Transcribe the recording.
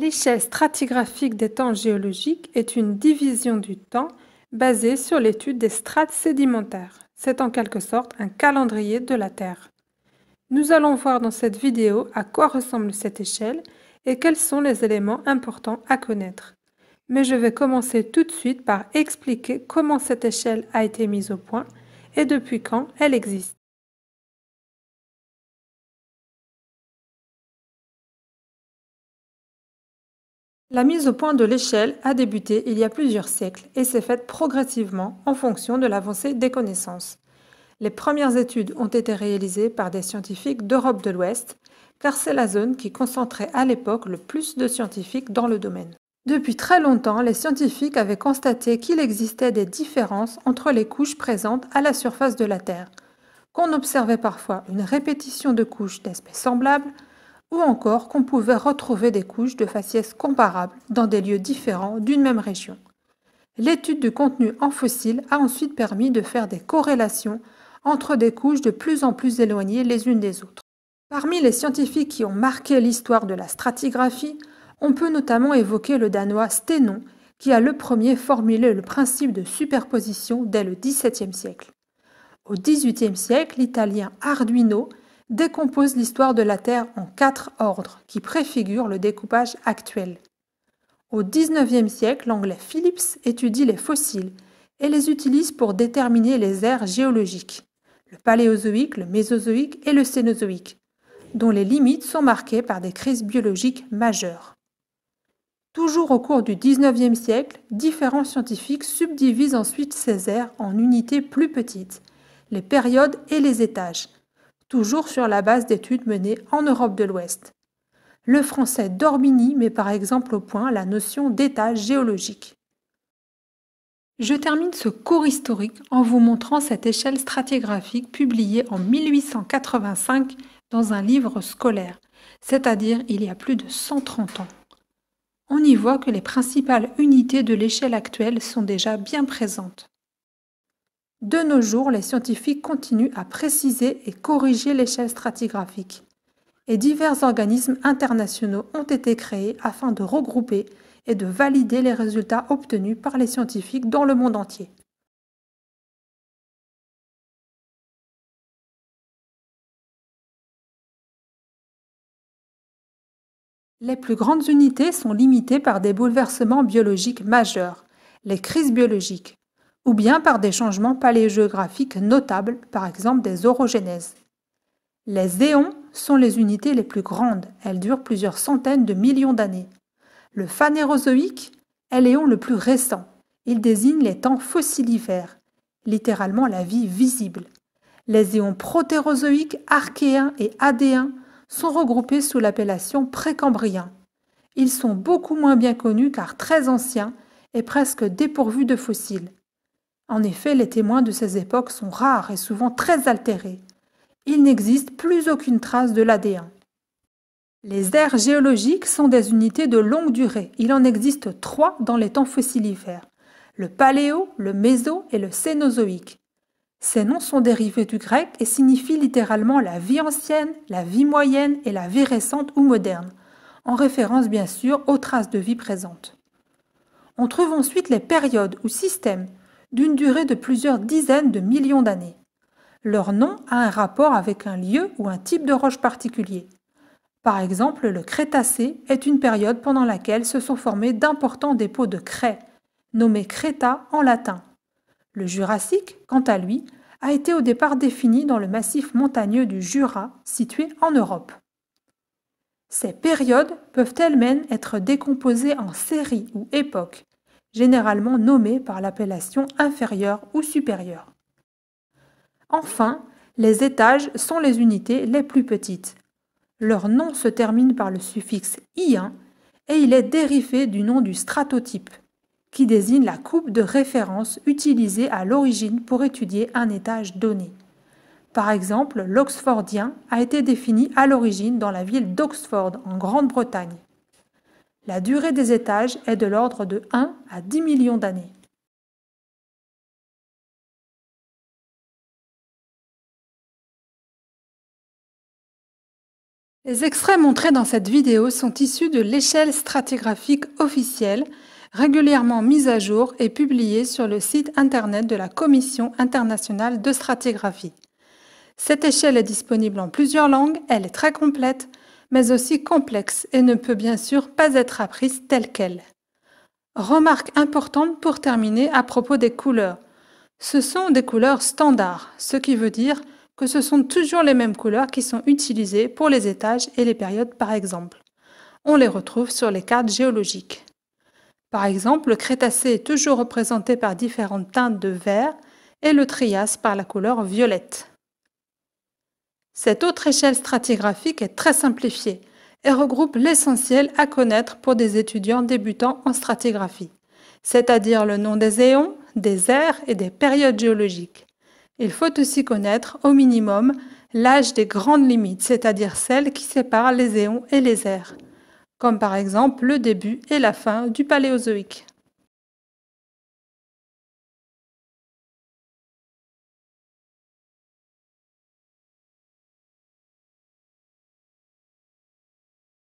L'échelle stratigraphique des temps géologiques est une division du temps basée sur l'étude des strates sédimentaires. C'est en quelque sorte un calendrier de la Terre. Nous allons voir dans cette vidéo à quoi ressemble cette échelle et quels sont les éléments importants à connaître. Mais je vais commencer tout de suite par expliquer comment cette échelle a été mise au point et depuis quand elle existe. La mise au point de l'échelle a débuté il y a plusieurs siècles et s'est faite progressivement en fonction de l'avancée des connaissances. Les premières études ont été réalisées par des scientifiques d'Europe de l'Ouest, car c'est la zone qui concentrait à l'époque le plus de scientifiques dans le domaine. Depuis très longtemps, les scientifiques avaient constaté qu'il existait des différences entre les couches présentes à la surface de la Terre, qu'on observait parfois une répétition de couches d'espèces semblables, ou encore qu'on pouvait retrouver des couches de faciès comparables dans des lieux différents d'une même région. L'étude du contenu en fossiles a ensuite permis de faire des corrélations entre des couches de plus en plus éloignées les unes des autres. Parmi les scientifiques qui ont marqué l'histoire de la stratigraphie, on peut notamment évoquer le Danois Stenon, qui a le premier formulé le principe de superposition dès le XVIIe siècle. Au XVIIIe siècle, l'Italien Arduino décompose l'histoire de la Terre en quatre ordres qui préfigurent le découpage actuel. Au XIXe siècle, l'anglais Phillips étudie les fossiles et les utilise pour déterminer les aires géologiques, le paléozoïque, le mésozoïque et le cénozoïque, dont les limites sont marquées par des crises biologiques majeures. Toujours au cours du XIXe siècle, différents scientifiques subdivisent ensuite ces aires en unités plus petites, les périodes et les étages, toujours sur la base d'études menées en Europe de l'Ouest. Le français d'Orbigny met par exemple au point la notion d'état géologique. Je termine ce cours historique en vous montrant cette échelle stratigraphique publiée en 1885 dans un livre scolaire, c'est-à-dire il y a plus de 130 ans. On y voit que les principales unités de l'échelle actuelle sont déjà bien présentes. De nos jours, les scientifiques continuent à préciser et corriger l'échelle stratigraphique. Et divers organismes internationaux ont été créés afin de regrouper et de valider les résultats obtenus par les scientifiques dans le monde entier. Les plus grandes unités sont limitées par des bouleversements biologiques majeurs, les crises biologiques, ou bien par des changements paléogéographiques notables, par exemple des orogénèses. Les éons sont les unités les plus grandes, elles durent plusieurs centaines de millions d'années. Le phanérozoïque est l'éon le plus récent, il désigne les temps fossilifères, littéralement la vie visible. Les éons protérozoïques, archéens et adéens sont regroupés sous l'appellation précambrien. Ils sont beaucoup moins bien connus car très anciens et presque dépourvus de fossiles. En effet, les témoins de ces époques sont rares et souvent très altérés. Il n'existe plus aucune trace de lad Les aires géologiques sont des unités de longue durée. Il en existe trois dans les temps fossilifères le paléo, le méso et le cénozoïque. Ces noms sont dérivés du grec et signifient littéralement la vie ancienne, la vie moyenne et la vie récente ou moderne, en référence bien sûr aux traces de vie présentes. On trouve ensuite les périodes ou systèmes d'une durée de plusieurs dizaines de millions d'années. Leur nom a un rapport avec un lieu ou un type de roche particulier. Par exemple, le Crétacé est une période pendant laquelle se sont formés d'importants dépôts de craie, nommés Créta en latin. Le Jurassique, quant à lui, a été au départ défini dans le massif montagneux du Jura, situé en Europe. Ces périodes peuvent elles-mêmes être décomposées en séries ou époques, généralement nommés par l'appellation inférieure ou supérieure. Enfin, les étages sont les unités les plus petites. Leur nom se termine par le suffixe i1 et il est dérivé du nom du stratotype, qui désigne la coupe de référence utilisée à l'origine pour étudier un étage donné. Par exemple, l'oxfordien a été défini à l'origine dans la ville d'Oxford, en Grande-Bretagne. La durée des étages est de l'ordre de 1 à 10 millions d'années. Les extraits montrés dans cette vidéo sont issus de l'échelle stratigraphique officielle, régulièrement mise à jour et publiée sur le site internet de la Commission internationale de stratigraphie. Cette échelle est disponible en plusieurs langues, elle est très complète, mais aussi complexe et ne peut bien sûr pas être apprise telle qu'elle. Remarque importante pour terminer à propos des couleurs. Ce sont des couleurs standards, ce qui veut dire que ce sont toujours les mêmes couleurs qui sont utilisées pour les étages et les périodes par exemple. On les retrouve sur les cartes géologiques. Par exemple, le Crétacé est toujours représenté par différentes teintes de vert et le Trias par la couleur violette. Cette autre échelle stratigraphique est très simplifiée et regroupe l'essentiel à connaître pour des étudiants débutants en stratigraphie, c'est-à-dire le nom des éons, des aires et des périodes géologiques. Il faut aussi connaître, au minimum, l'âge des grandes limites, c'est-à-dire celles qui séparent les éons et les aires, comme par exemple le début et la fin du Paléozoïque.